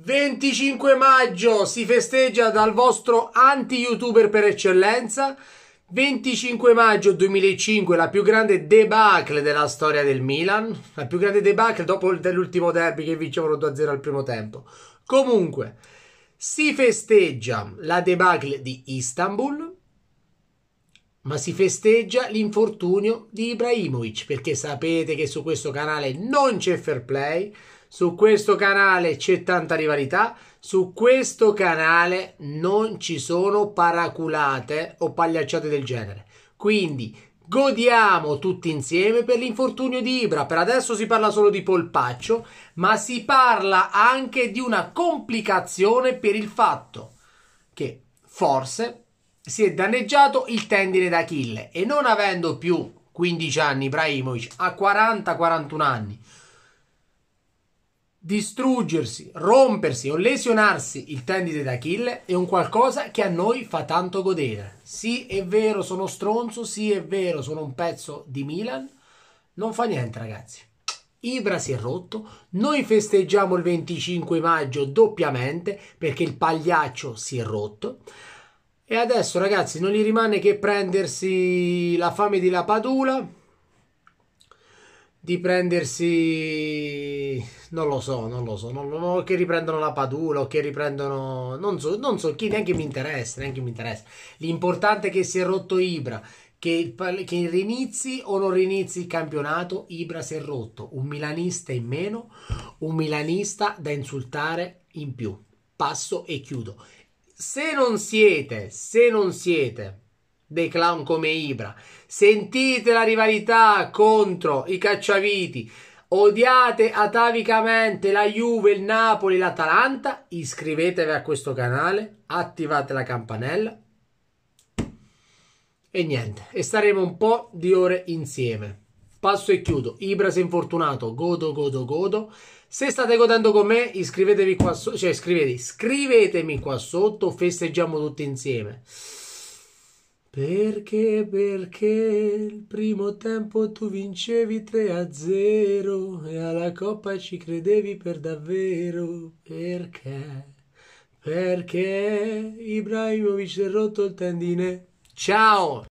25 maggio si festeggia dal vostro anti-youtuber per eccellenza. 25 maggio 2005, la più grande debacle della storia del Milan. La più grande debacle dopo l'ultimo derby che vincevano 2-0 al primo tempo. Comunque, si festeggia la debacle di Istanbul, ma si festeggia l'infortunio di Ibrahimovic, perché sapete che su questo canale non c'è fair play. Su questo canale c'è tanta rivalità, su questo canale non ci sono paraculate o pagliacciate del genere. Quindi godiamo tutti insieme per l'infortunio di Ibra. Per adesso si parla solo di polpaccio, ma si parla anche di una complicazione per il fatto che forse si è danneggiato il tendine d'Achille e non avendo più 15 anni Ibrahimovic a 40-41 anni distruggersi, rompersi o lesionarsi il tendine d'Achille è un qualcosa che a noi fa tanto godere. Sì, è vero, sono stronzo, sì, è vero, sono un pezzo di Milan. Non fa niente, ragazzi. Ibra si è rotto, noi festeggiamo il 25 maggio doppiamente perché il pagliaccio si è rotto. E adesso, ragazzi, non gli rimane che prendersi la fame di la Padula, di prendersi non lo so, non lo so. Non, non, che riprendono la Padula o che riprendono. Non so, non so chi neanche mi interessa. Neanche mi interessa. L'importante è che si è rotto Ibra. Che, che rinizi o non rinizi il campionato, Ibra si è rotto. Un milanista in meno, un milanista da insultare in più. Passo e chiudo. Se non siete, se non siete dei clown come Ibra, sentite la rivalità contro i cacciaviti odiate atavicamente la Juve, il Napoli, l'Atalanta, iscrivetevi a questo canale, attivate la campanella e niente, e staremo un po' di ore insieme. Passo e chiudo. Ibra si infortunato, godo, godo, godo. Se state godendo con me, iscrivetevi qua sotto, cioè iscrivetevi, scrivetemi qua sotto, festeggiamo tutti insieme. Perché, perché il primo tempo tu vincevi 3 a 0 e alla coppa ci credevi per davvero? Perché? Perché Ibrahimovic ha rotto il tendine? Ciao!